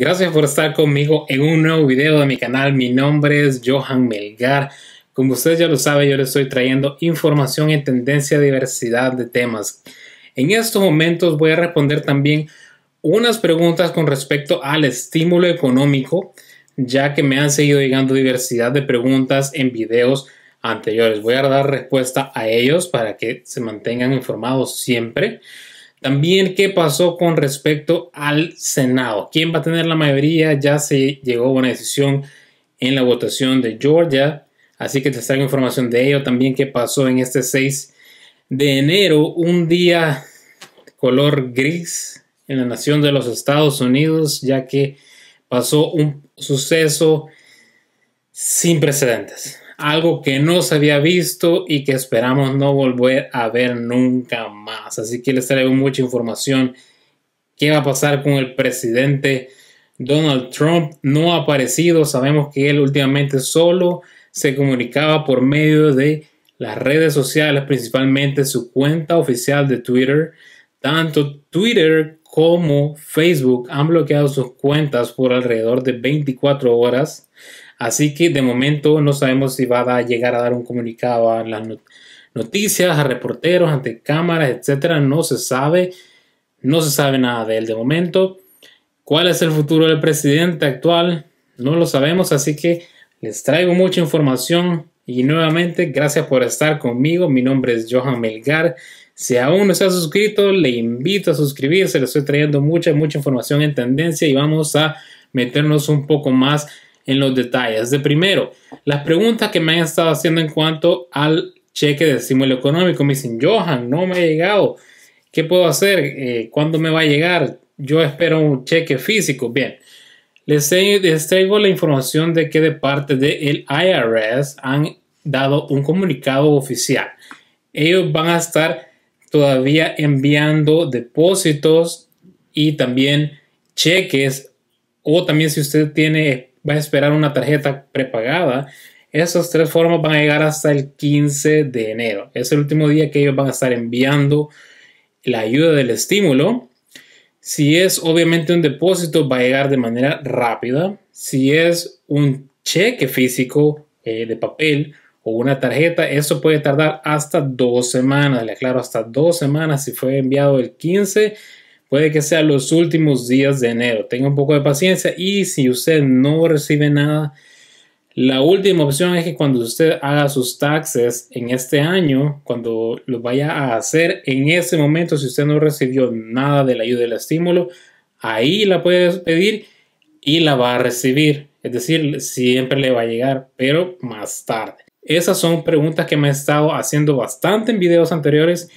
Gracias por estar conmigo en un nuevo video de mi canal. Mi nombre es Johan Melgar. Como ustedes ya lo saben, yo les estoy trayendo información en tendencia a diversidad de temas. En estos momentos voy a responder también unas preguntas con respecto al estímulo económico, ya que me han seguido llegando diversidad de preguntas en videos anteriores. Voy a dar respuesta a ellos para que se mantengan informados siempre. También, ¿qué pasó con respecto al Senado? ¿Quién va a tener la mayoría? Ya se llegó a una decisión en la votación de Georgia. Así que te traigo información de ello. También, ¿qué pasó en este 6 de enero? Un día color gris en la nación de los Estados Unidos, ya que pasó un suceso sin precedentes algo que no se había visto y que esperamos no volver a ver nunca más. Así que les traigo mucha información. ¿Qué va a pasar con el presidente Donald Trump? No ha aparecido. Sabemos que él últimamente solo se comunicaba por medio de las redes sociales, principalmente su cuenta oficial de Twitter. Tanto Twitter como Facebook han bloqueado sus cuentas por alrededor de 24 horas Así que de momento no sabemos si va a llegar a dar un comunicado a las noticias, a reporteros, ante cámaras, etcétera. No se sabe, no se sabe nada de él de momento. ¿Cuál es el futuro del presidente actual? No lo sabemos, así que les traigo mucha información y nuevamente gracias por estar conmigo. Mi nombre es Johan Melgar. Si aún no se ha suscrito, le invito a suscribirse. Le estoy trayendo mucha, mucha información en tendencia y vamos a meternos un poco más en los detalles. De primero, las preguntas que me han estado haciendo en cuanto al cheque de estímulo económico. Me dicen, Johan, no me ha llegado. ¿Qué puedo hacer? Eh, ¿Cuándo me va a llegar? Yo espero un cheque físico. Bien, les, traigo la información de que de parte del IRS han dado un comunicado oficial. Ellos van a estar todavía enviando depósitos y también cheques o también si usted tiene Va a esperar una tarjeta prepagada. Esas tres formas van a llegar hasta el 15 de enero. Es el último día que ellos van a estar enviando la ayuda del estímulo. Si es obviamente un depósito, va a llegar de manera rápida. Si es un cheque físico eh, de papel o una tarjeta, eso puede tardar hasta dos semanas. Le aclaro, hasta dos semanas si fue enviado el 15 Puede que sea los últimos días de enero. Tenga un poco de paciencia y si usted no recibe nada, la última opción es que cuando usted haga sus taxes en este año, cuando lo vaya a hacer en ese momento, si usted no recibió nada de la ayuda del estímulo, ahí la puede pedir y la va a recibir. Es decir, siempre le va a llegar, pero más tarde. Esas son preguntas que me he estado haciendo bastante en videos anteriores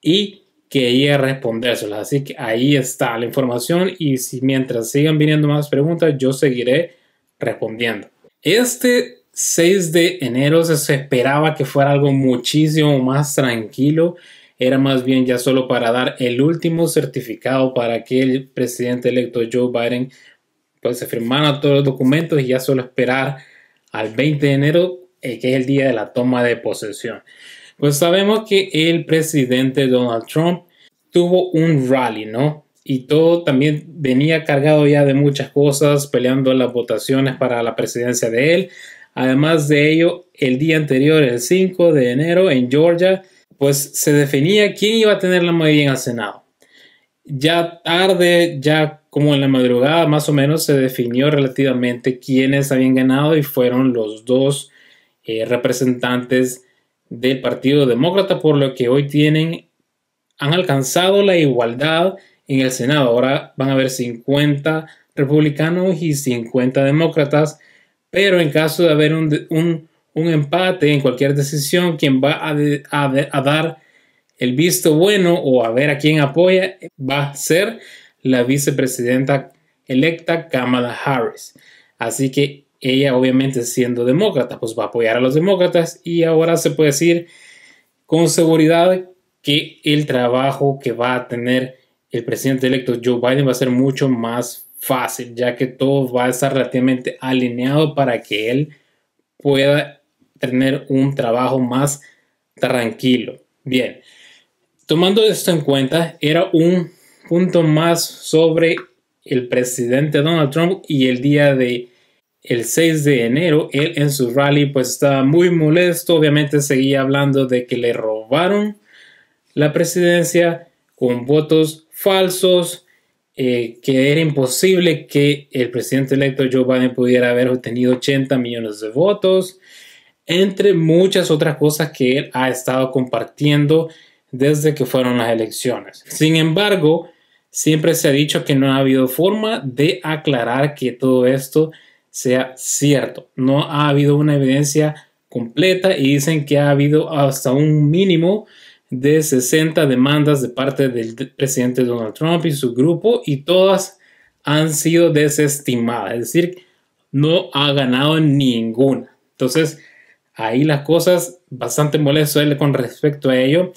y que ella respondérselas. Así que ahí está la información y si mientras sigan viniendo más preguntas, yo seguiré respondiendo. Este 6 de enero se esperaba que fuera algo muchísimo más tranquilo. Era más bien ya solo para dar el último certificado para que el presidente electo Joe Biden pues se firmara todos los documentos y ya solo esperar al 20 de enero, eh, que es el día de la toma de posesión. Pues sabemos que el presidente Donald Trump tuvo un rally, ¿no? Y todo también venía cargado ya de muchas cosas, peleando las votaciones para la presidencia de él. Además de ello, el día anterior, el 5 de enero, en Georgia, pues se definía quién iba a tener la mayoría en el Senado. Ya tarde, ya como en la madrugada más o menos, se definió relativamente quiénes habían ganado y fueron los dos eh, representantes del Partido Demócrata, por lo que hoy tienen, han alcanzado la igualdad en el Senado. Ahora van a haber 50 republicanos y 50 demócratas, pero en caso de haber un, empate en cualquier decisión, quien va a, a dar el visto bueno o a ver a quién apoya va a ser la vicepresidenta electa Kamala Harris. Así que ella obviamente siendo demócrata, pues va a apoyar a los demócratas y ahora se puede decir con seguridad que el trabajo que va a tener el presidente electo Joe Biden va a ser mucho más fácil, ya que todo va a estar relativamente alineado para que él pueda tener un trabajo más tranquilo. Bien, tomando esto en cuenta, era un punto más sobre el presidente Donald Trump y el día de el 6 de enero, él en su rally pues estaba muy molesto, obviamente seguía hablando de que le robaron la presidencia con votos falsos, eh, que era imposible que el presidente electo Joe Biden pudiera haber obtenido 80 millones de votos, entre muchas otras cosas que él ha estado compartiendo desde que fueron las elecciones. Sin embargo, siempre se ha dicho que no ha habido forma de aclarar que todo esto sea cierto. No ha habido una evidencia completa y dicen que ha habido hasta un mínimo de 60 demandas de parte del presidente Donald Trump y su grupo y todas han sido desestimadas, es decir, no ha ganado ninguna. Entonces, ahí las cosas bastante molesto con respecto a ello.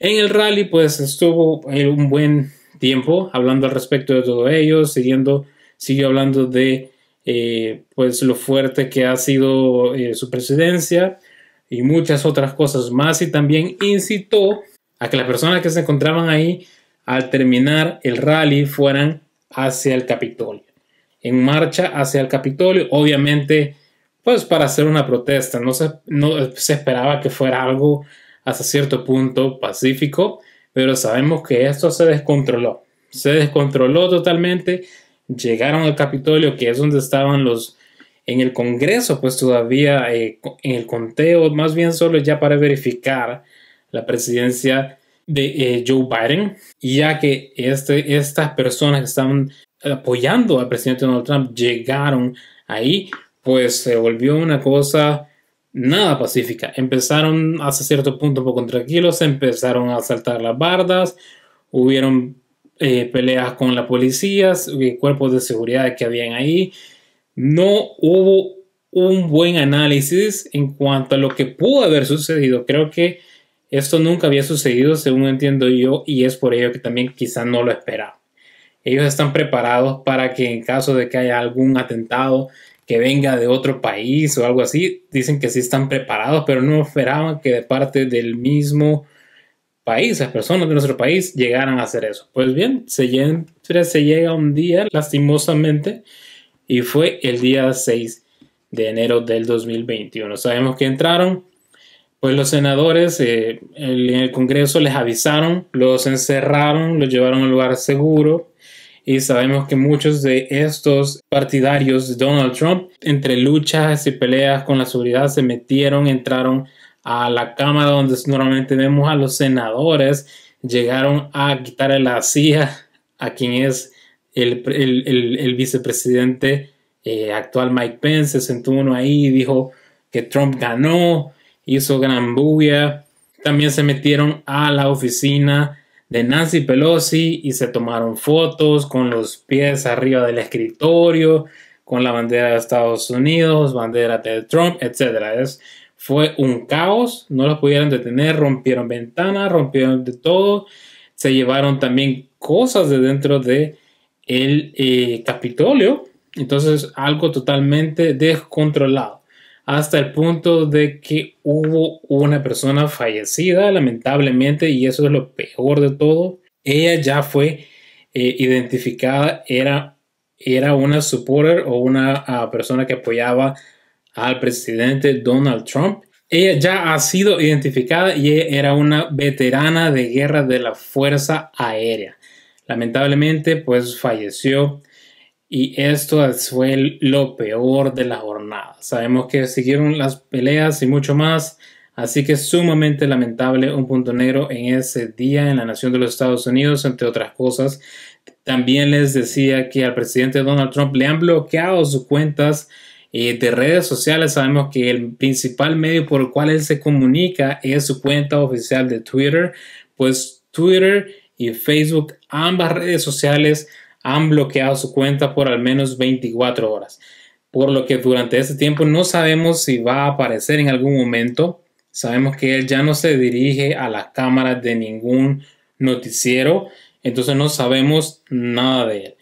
En el rally pues estuvo un buen tiempo hablando al respecto de todo ello, siguiendo siguió hablando de eh, pues lo fuerte que ha sido eh, su presidencia y muchas otras cosas más y también incitó a que las personas que se encontraban ahí al terminar el rally fueran hacia el Capitolio, en marcha hacia el Capitolio, obviamente pues para hacer una protesta, no se, no se esperaba que fuera algo hasta cierto punto pacífico, pero sabemos que esto se descontroló, se descontroló totalmente llegaron al Capitolio, que es donde estaban los en el Congreso, pues todavía eh, en el conteo, más bien solo ya para verificar la presidencia de eh, Joe Biden, y ya que este, estas personas que estaban apoyando al presidente Donald Trump llegaron ahí, pues se volvió una cosa nada pacífica. Empezaron hasta cierto punto poco tranquilos, empezaron a saltar las bardas, hubieron eh, peleas con la policía, eh, cuerpos de seguridad que habían ahí. No hubo un buen análisis en cuanto a lo que pudo haber sucedido. Creo que esto nunca había sucedido, según entiendo yo, y es por ello que también quizás no lo esperaban. Ellos están preparados para que en caso de que haya algún atentado que venga de otro país o algo así, dicen que sí están preparados, pero no esperaban que de parte del mismo países, personas de nuestro país llegaran a hacer eso. Pues bien, se, se llega un día, lastimosamente, y fue el día 6 de enero del 2021. Sabemos que entraron, pues los senadores eh, en el Congreso les avisaron, los encerraron, los llevaron a un lugar seguro. Y sabemos que muchos de estos partidarios de Donald Trump, entre luchas y peleas con la seguridad, se metieron, entraron a la Cámara donde normalmente vemos a los senadores, llegaron a quitarle la silla a quien es el, vicepresidente eh, actual Mike Pence, se sentó uno ahí y dijo que Trump ganó, hizo gran bulla. También se metieron a la oficina de Nancy Pelosi y se tomaron fotos con los pies arriba del escritorio, con la bandera de Estados Unidos, bandera de Trump, etcétera. Fue un caos, no los pudieron detener, rompieron ventanas, rompieron de todo, se llevaron también cosas de dentro de el eh, Capitolio, entonces algo totalmente descontrolado, hasta el punto de que hubo una persona fallecida, lamentablemente, y eso es lo peor de todo. Ella ya fue eh, identificada, era, era una supporter o una ah, persona que apoyaba al presidente Donald Trump. Ella ya ha sido identificada y era una veterana de guerra de la Fuerza Aérea. Lamentablemente, pues falleció y esto fue lo peor de la jornada. Sabemos que siguieron las peleas y mucho más, así que es sumamente lamentable un punto negro en ese día en la nación de los Estados Unidos, entre otras cosas. También les decía que al presidente Donald Trump le han bloqueado sus cuentas eh, de redes sociales sabemos que el principal medio por el cual él se comunica es su cuenta oficial de Twitter, pues Twitter y Facebook, ambas redes sociales, han bloqueado su cuenta por al menos 24 horas. Por lo que durante este tiempo no sabemos si va a aparecer en algún momento. Sabemos que él ya no se dirige a las cámaras de ningún noticiero. Entonces no sabemos nada de él.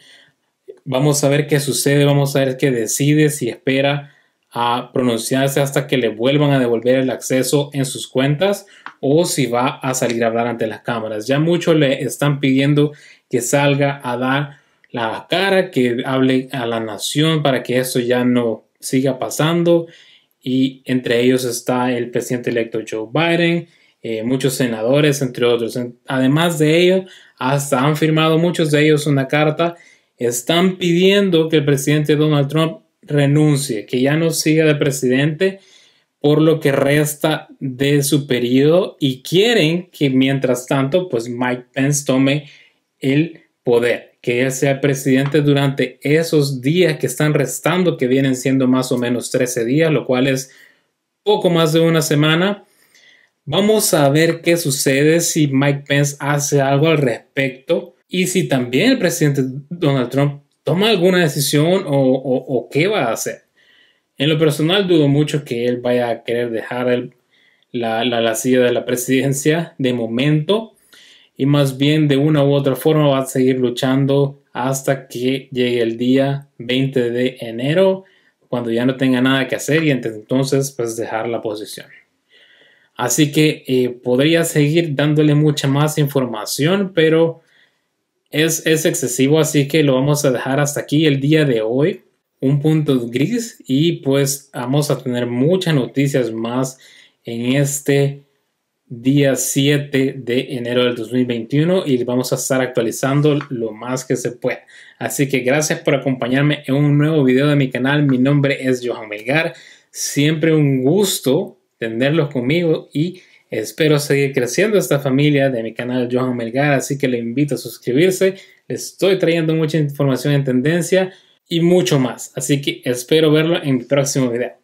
Vamos a ver qué sucede, vamos a ver qué decide, si espera a pronunciarse hasta que le vuelvan a devolver el acceso en sus cuentas o si va a salir a hablar ante las cámaras. Ya muchos le están pidiendo que salga a dar la cara, que hable a la nación para que esto ya no siga pasando. Y entre ellos está el presidente electo Joe Biden, eh, muchos senadores, entre otros. Además de ello, hasta han firmado muchos de ellos una carta están pidiendo que el presidente Donald Trump renuncie, que ya no siga de presidente por lo que resta de su periodo y quieren que mientras tanto, pues Mike Pence tome el poder, que él sea presidente durante esos días que están restando, que vienen siendo más o menos 13 días, lo cual es poco más de una semana. Vamos a ver qué sucede si Mike Pence hace algo al respecto y si también el presidente Donald Trump toma alguna decisión o, qué va a hacer. En lo personal dudo mucho que él vaya a querer dejar la, silla de la presidencia de momento y más bien de una u otra forma va a seguir luchando hasta que llegue el día 20 de enero cuando ya no tenga nada que hacer y entonces pues dejar la posición. Así que eh, podría seguir dándole mucha más información, pero es, excesivo, así que lo vamos a dejar hasta aquí el día de hoy. Un punto gris y pues vamos a tener muchas noticias más en este día 7 de enero del 2021 y vamos a estar actualizando lo más que se pueda. Así que gracias por acompañarme en un nuevo video de mi canal. Mi nombre es Johan Melgar. Siempre un gusto tenerlos conmigo y Espero seguir creciendo esta familia de mi canal Johan Melgar, así que le invito a suscribirse. estoy trayendo mucha información en tendencia y mucho más, así que espero verlo en mi próximo video.